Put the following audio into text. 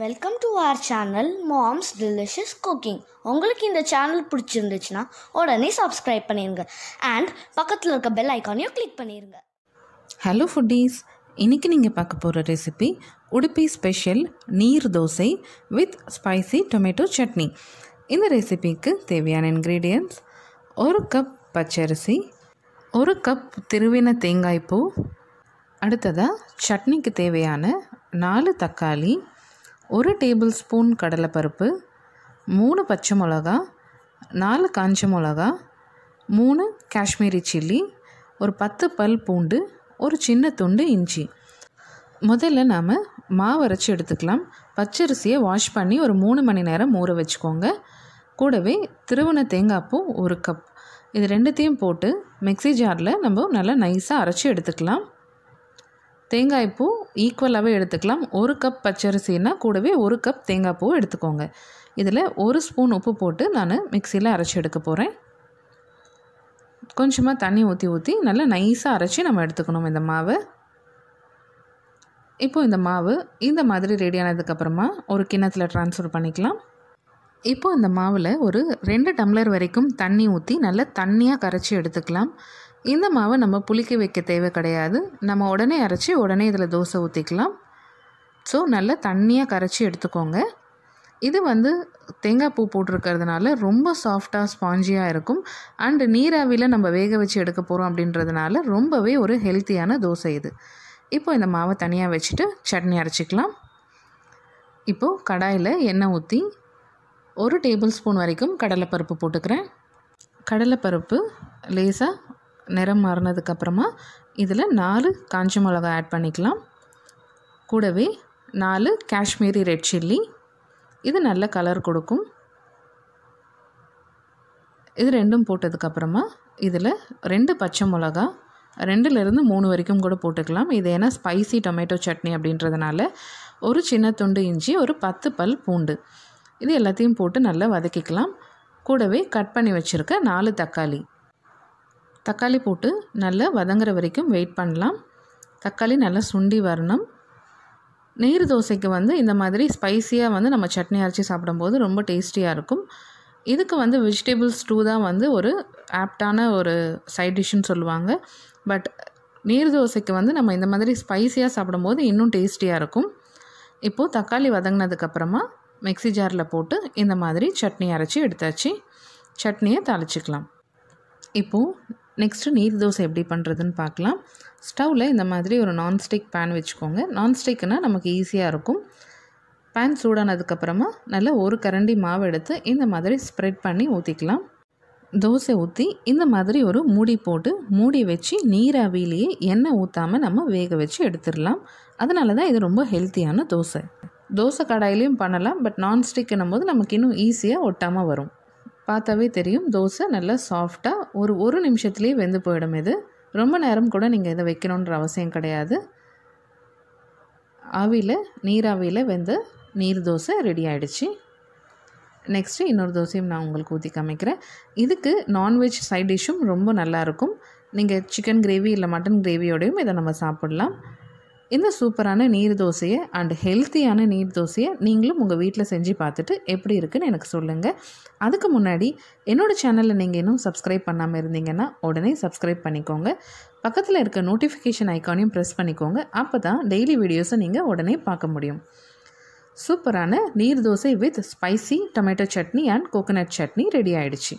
welcome to our channel Mom's delicious cooking உங்களுக்கு இந்த channel பிடிச்சிருந்துச்சுன்னா உடனே சப்ஸ்கிரைப் பண்ணிடுங்க அண்ட் பக்கத்தில் இருக்க பெல் ஐக்கானையும் கிளிக் பண்ணிடுங்க ஹலோ ஃபுட்டீஸ் இன்றைக்கி நீங்கள் பார்க்க போகிற recipe Udupi special neer dosa with spicy tomato chutney இந்த ரெசிபிக்கு தேவையான இன்க்ரீடியன்ட்ஸ் ஒரு கப் பச்சரிசி ஒரு கப் திருவின தேங்காய்ப்பூ அடுத்ததாக சட்னிக்கு தேவையான நாலு தக்காளி ஒரு டேபிள் ஸ்பூன் கடலைப்பருப்பு மூணு பச்சை மிளகா நாலு காஞ்ச மிளகா மூணு காஷ்மீரி சில்லி ஒரு பத்து பல் பூண்டு ஒரு சின்ன துண்டு இஞ்சி முதல்ல நாம் மாவு அரைச்சி எடுத்துக்கலாம் பச்சரிசியை வாஷ் பண்ணி ஒரு மூணு மணி நேரம் ஊற வச்சுக்கோங்க கூடவே திருவண தேங்காய்ப்பூ ஒரு கப் இது ரெண்டுத்தையும் போட்டு மிக்சி ஜாரில் நம்ம நல்லா நைஸாக அரைச்சி எடுத்துக்கலாம் தேங்காய் பூ ஈக்குவலாகவே எடுத்துக்கலாம் ஒரு கப் பச்சரிசின்னா கூடவே ஒரு கப் தேங்காய் பூ எடுத்துக்கோங்க இதில் ஒரு ஸ்பூன் உப்பு போட்டு நான் மிக்சியில் அரைச்சி எடுக்க போகிறேன் கொஞ்சமாக தண்ணி ஊற்றி ஊற்றி நல்லா நைஸாக அரைச்சி நம்ம எடுத்துக்கணும் இந்த மாவை இப்போது இந்த மாவு இந்த மாதிரி ரெடியானதுக்கப்புறமா ஒரு கிண்ணத்தில் ட்ரான்ஸ்ஃபர் பண்ணிக்கலாம் இப்போது இந்த மாவில் ஒரு ரெண்டு டம்ளர் வரைக்கும் தண்ணி ஊற்றி நல்லா தண்ணியாக கரைச்சி எடுத்துக்கலாம் இந்த மாவை நம்ம புளிக்க வைக்க தேவை கிடையாது நம்ம உடனே அரைச்சி உடனே இதில் தோசை ஊற்றிக்கலாம் ஸோ நல்லா தண்ணியாக கரைச்சி எடுத்துக்கோங்க இது வந்து தேங்காய் பூ போட்டிருக்கிறதுனால ரொம்ப சாஃப்டாக ஸ்பாஞ்சியாக இருக்கும் அண்டு நீராவியில் நம்ம வேக வச்சு எடுக்க போகிறோம் அப்படின்றதுனால ரொம்பவே ஒரு ஹெல்த்தியான தோசை இது இப்போ இந்த மாவை தனியாக வச்சுட்டு சட்னி அரைச்சிக்கலாம் இப்போது கடாயில் எண்ணெய் ஊற்றி ஒரு டேபிள் ஸ்பூன் வரைக்கும் கடலைப்பருப்பு போட்டுக்கிறேன் கடலைப்பருப்பு லேசாக நிறம் மாறினதுக்கப்புறமா இதில் நாலு காஞ்ச மிளகா ஆட் பண்ணிக்கலாம் கூடவே நாலு காஷ்மீரி ரெட் சில்லி இது நல்ல கலர் கொடுக்கும் இது ரெண்டும் போட்டதுக்கப்புறமா இதில் ரெண்டு பச்சை மிளகா ரெண்டுலேருந்து மூணு வரைக்கும் கூட போட்டுக்கலாம் இது ஏன்னா ஸ்பைசி டொமேட்டோ சட்னி அப்படின்றதுனால ஒரு சின்ன துண்டு இஞ்சி ஒரு பத்து பல் பூண்டு இது எல்லாத்தையும் போட்டு நல்லா வதக்கிக்கலாம் கூடவே கட் பண்ணி வச்சுருக்க நாலு தக்காளி தக்காளி போட்டு நல்லா வதங்குற வரைக்கும் வெயிட் பண்ணலாம் தக்காளி நல்லா சுண்டி வரணும் நீர் தோசைக்கு வந்து இந்த மாதிரி ஸ்பைஸியாக வந்து நம்ம சட்னி அரைச்சி சாப்பிடும்போது ரொம்ப டேஸ்டியாக இருக்கும் இதுக்கு வந்து வெஜிடபிள்ஸ் டூ தான் வந்து ஒரு ஆப்டான ஒரு சைட் டிஷ்ஷுன்னு சொல்லுவாங்க பட் நீர் தோசைக்கு வந்து நம்ம இந்த மாதிரி ஸ்பைஸியாக சாப்பிடும்போது இன்னும் டேஸ்டியாக இருக்கும் இப்போது தக்காளி வதங்கினதுக்கப்புறமா மிக்சி ஜாரில் போட்டு இந்த மாதிரி சட்னி அரைச்சி எடுத்தாச்சு சட்னியை தாளிச்சிக்கலாம் இப்போது நெக்ஸ்ட்டு நீர் தோசை எப்படி பண்ணுறதுன்னு பார்க்கலாம் ஸ்டவ்வில் இந்த மாதிரி ஒரு நான்ஸ்டிக் பேன் வச்சுக்கோங்க நான்ஸ்டிக்னால் நமக்கு ஈஸியாக இருக்கும் பேன் சூடானதுக்கப்புறமா நல்லா ஒரு கரண்டி மாவு எடுத்து இந்த மாதிரி ஸ்ப்ரெட் பண்ணி ஊற்றிக்கலாம் தோசை ஊற்றி இந்த மாதிரி ஒரு மூடி போட்டு மூடி வச்சு நீராவிலேயே எண்ணெய் ஊற்றாமல் நம்ம வேக வச்சு எடுத்துடலாம் அதனால தான் இது ரொம்ப ஹெல்த்தியான தோசை தோசை கடாயிலையும் பண்ணலாம் பட் நான்ஸ்டிக்குன்னும் போது நமக்கு இன்னும் ஈஸியாக ஒட்டாமல் வரும் பார்த்தாவே தெரியும் தோசை நல்லா சாஃப்டாக ஒரு ஒரு நிமிஷத்துலேயே வெந்து போயிடும் இது ரொம்ப நேரம் கூட நீங்கள் இதை வைக்கணுன்ற அவசியம் கிடையாது ஆவியில் நீராவியில் வெந்த நீர் தோசை ரெடி ஆகிடுச்சு நெக்ஸ்ட்டு இன்னொரு தோசையும் நான் உங்களுக்கு ஊற்றி காமிக்கிறேன் இதுக்கு நான்வெஜ் சைட் டிஷ்ஷும் ரொம்ப நல்லாயிருக்கும் நீங்கள் சிக்கன் கிரேவி இல்லை மட்டன் கிரேவியோடையும் இதை நம்ம சாப்பிட்லாம் இந்த சூப்பரான நீர் தோசையை அண்ட் ஹெல்த்தியான நீர் தோசையை நீங்களும் உங்கள் வீட்டில் செஞ்சு பார்த்துட்டு எப்படி இருக்குன்னு எனக்கு சொல்லுங்கள் அதுக்கு முன்னாடி என்னோடய சேனலில் நீங்கள் இன்னும் சப்ஸ்கிரைப் பண்ணாமல் இருந்தீங்கன்னா உடனே சப்ஸ்கிரைப் பண்ணிக்கோங்க பக்கத்தில் இருக்க நோட்டிஃபிகேஷன் ஐக்கானையும் ப்ரெஸ் பண்ணிக்கோங்க அப்போ தான் டெய்லி வீடியோஸை நீங்கள் உடனே பார்க்க முடியும் சூப்பரான neer dosa with spicy tomato chutney and coconut chutney ready ஆகிடுச்சு